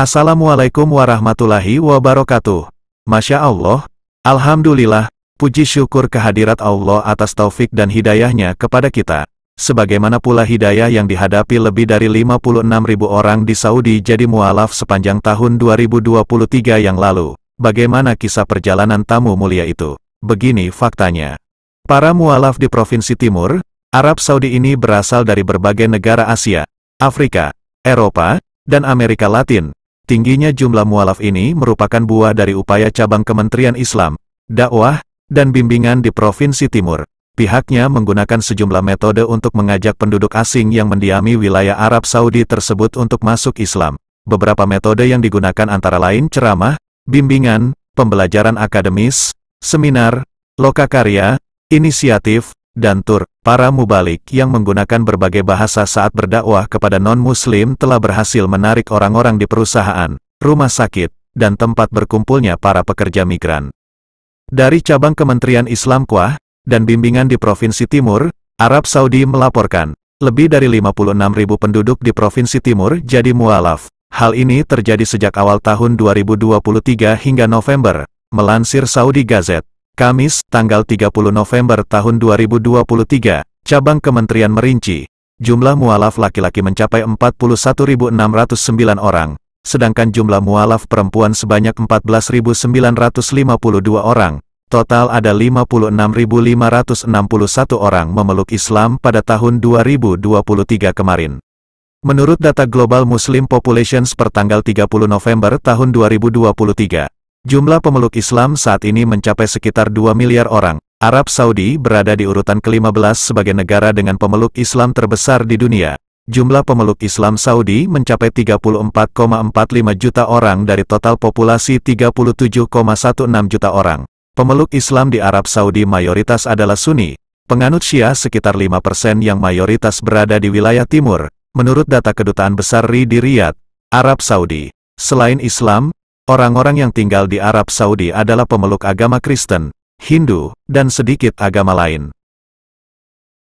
Assalamualaikum warahmatullahi wabarakatuh. Masya Allah, Alhamdulillah, puji syukur kehadirat Allah atas taufik dan hidayahnya kepada kita. Sebagaimana pula hidayah yang dihadapi lebih dari 56 ribu orang di Saudi jadi mualaf sepanjang tahun 2023 yang lalu. Bagaimana kisah perjalanan tamu mulia itu? Begini faktanya. Para mualaf di Provinsi Timur, Arab Saudi ini berasal dari berbagai negara Asia, Afrika, Eropa, dan Amerika Latin, Tingginya jumlah mualaf ini merupakan buah dari upaya cabang Kementerian Islam, dakwah, dan bimbingan di Provinsi Timur. Pihaknya menggunakan sejumlah metode untuk mengajak penduduk asing yang mendiami wilayah Arab Saudi tersebut untuk masuk Islam. Beberapa metode yang digunakan antara lain ceramah, bimbingan, pembelajaran akademis, seminar, lokakarya, inisiatif, dan Tur, para mubalik yang menggunakan berbagai bahasa saat berdakwah kepada non-muslim telah berhasil menarik orang-orang di perusahaan, rumah sakit, dan tempat berkumpulnya para pekerja migran. Dari cabang Kementerian Islam Kuah, dan bimbingan di Provinsi Timur, Arab Saudi melaporkan, lebih dari 56 ribu penduduk di Provinsi Timur jadi mualaf. Hal ini terjadi sejak awal tahun 2023 hingga November, melansir Saudi Gazette. Kamis, tanggal 30 November tahun 2023, cabang kementerian merinci, jumlah mualaf laki-laki mencapai 41.609 orang, sedangkan jumlah mualaf perempuan sebanyak 14.952 orang. Total ada 56.561 orang memeluk Islam pada tahun 2023 kemarin. Menurut data Global Muslim Populations per tanggal 30 November tahun 2023, Jumlah pemeluk Islam saat ini mencapai sekitar 2 miliar orang. Arab Saudi berada di urutan ke-15 sebagai negara dengan pemeluk Islam terbesar di dunia. Jumlah pemeluk Islam Saudi mencapai 34,45 juta orang dari total populasi 37,16 juta orang. Pemeluk Islam di Arab Saudi mayoritas adalah Sunni, Penganut Syiah sekitar 5% yang mayoritas berada di wilayah timur, menurut data Kedutaan Besar RI di Riyadh, Arab Saudi. Selain Islam, Orang-orang yang tinggal di Arab Saudi adalah pemeluk agama Kristen, Hindu, dan sedikit agama lain.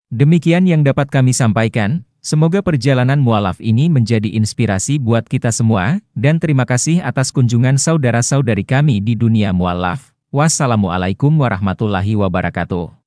Demikian yang dapat kami sampaikan, semoga perjalanan mualaf ini menjadi inspirasi buat kita semua, dan terima kasih atas kunjungan saudara-saudari kami di dunia mualaf. Wassalamualaikum warahmatullahi wabarakatuh.